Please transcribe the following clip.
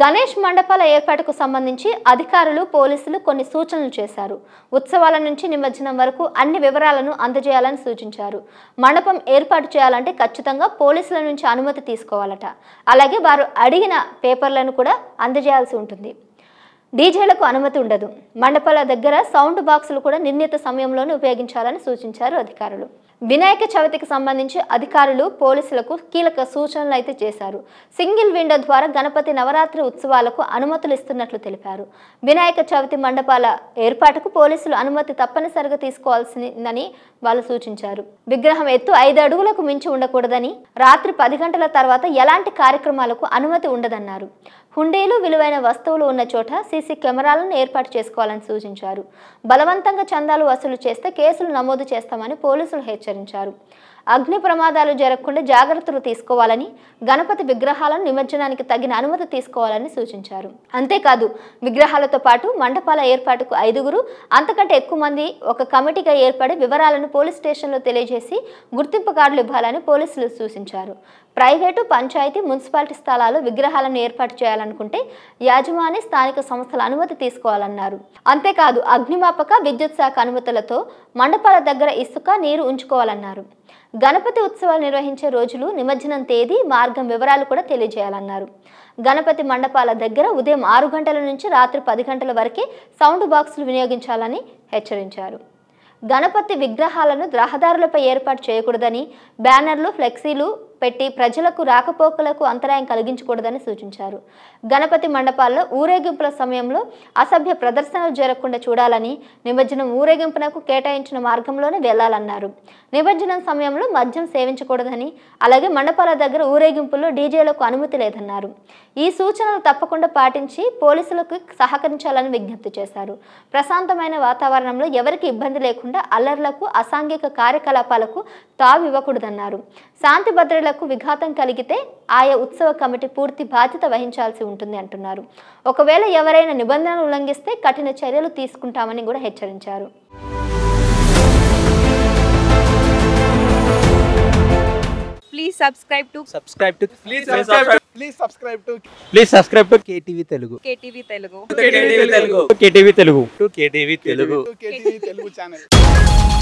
గణేష్ మండపాల ఏర్పాటుకు సంబంధించి అధికారులు పోలీసులు కొన్ని సూచనలు చేశారు ఉత్సవాల నుంచి నిమజ్జనం వరకు అన్ని వివరాలను అందజేయాలని సూచించారు మండపం ఏర్పాటు చేయాలంటే ఖచ్చితంగా పోలీసుల నుంచి అనుమతి తీసుకోవాలట అలాగే వారు అడిగిన పేపర్లను కూడా అందజేయాల్సి ఉంటుంది డీజేలకు అనుమతి ఉండదు మండపాల దగ్గర సౌండ్ బాక్సులు కూడా నిర్ణీత సమయంలోనే ఉపయోగించాలని సూచించారు అధికారులు వినాయక చవితికి సంబంధించి అధికారులు పోలీసులకు కీలక సూచనలు అయితే చేశారు సింగిల్ విండో ద్వారా గణపతి నవరాత్రి ఉత్సవాలకు అనుమతులు ఇస్తున్నట్లు తెలిపారు వినాయక చవితి మండపాల ఏర్పాటుకు పోలీసులు అనుమతి తప్పనిసరిగా తీసుకోవాల్సిందని వాళ్ళు సూచించారు విగ్రహం ఎత్తు ఐదు అడుగులకు మించి ఉండకూడదని రాత్రి పది గంటల తర్వాత ఎలాంటి కార్యక్రమాలకు అనుమతి ఉండదన్నారు హుండీలు విలువైన వస్తువులు ఉన్న చోట సీసీ కెమెరాలను ఏర్పాటు చేసుకోవాలని సూచించారు బలవంతంగా చందాలు వసూలు చేస్తే కేసులు నమోదు చేస్తామని పోలీసులు హెచ్చరించారు అగ్ని ప్రమాదాలు జరగకుండా జాగ్రత్తలు తీసుకోవాలని గణపతి విగ్రహాలను నిమజ్జనానికి తగిన అనుమతి తీసుకోవాలని సూచించారు అంతేకాదు విగ్రహాలతో పాటు మండపాల ఏర్పాటుకు ఐదుగురు అంతకంటే ఎక్కువ మంది ఒక కమిటీగా ఏర్పడి వివరాలను పోలీస్ స్టేషన్లో తెలియజేసి గుర్తింపు కార్డులు ఇవ్వాలని పోలీసులు సూచించారు ప్రైవేటు పంచాయతీ మున్సిపాలిటీ స్థలాలు విగ్రహాలను ఏర్పాటు చేయాలనుకుంటే యాజమాని స్థానిక సంస్థల అనుమతి తీసుకోవాలన్నారు అంతేకాదు అగ్నిమాపక విద్యుత్ శాఖ అనుమతులతో మండపాల దగ్గర ఇసుక నీరు ఉంచుకోవాలన్నారు గణపతి ఉత్సవాలు నిర్వహించే రోజులు నిమజ్జనం తేదీ మార్గం వివరాలు కూడా తెలియజేయాలన్నారు గణపతి మండపాల దగ్గర ఉదయం ఆరు గంటల నుంచి రాత్రి పది గంటల వరకే సౌండ్ బాక్సులు వినియోగించాలని హెచ్చరించారు గణపతి విగ్రహాలను రహదారులపై ఏర్పాటు చేయకూడదని బ్యానర్లు ఫ్లెక్సీలు పెట్టి ప్రజలకు రాకపోకలకు అంతరాయం కలిగించకూడదని సూచించారు గణపతి మండపాల్లో ఊరేగింపుల సమయంలో అసభ్య ప్రదర్శనలు జరగకుండా చూడాలని నిమజ్జనం ఊరేగింపునకు కేటాయించిన మార్గంలోనే వెళ్లాలన్నారు నిమజ్జనం సమయంలో మద్యం సేవించకూడదని అలాగే మండపాల దగ్గర ఊరేగింపుల్లో డీజేలకు అనుమతి లేదన్నారు ఈ సూచనలు తప్పకుండా పాటించి పోలీసులకు సహకరించాలని విజ్ఞప్తి చేశారు ప్రశాంతమైన వాతావరణంలో ఎవరికి ఇబ్బంది లేకుండా అల్లర్లకు అసాంఘిక కార్యకలాపాలకు తావివ్వకూడదన్నారు శాంతి భద్రత ఇతరులకు విఘాతం కలిగితే ఆయా ఉత్సవ కమిటీ పూర్తి బాధ్యత వహించాల్సి ఉంటుంది అంటున్నారు ఒకవేళ ఎవరైనా నిబంధనలు ఉల్లంఘిస్తే కఠిన చర్యలు తీసుకుంటామని కూడా హెచ్చరించారు please subscribe to KTV Telugu KTV Telugu KTV Telugu channel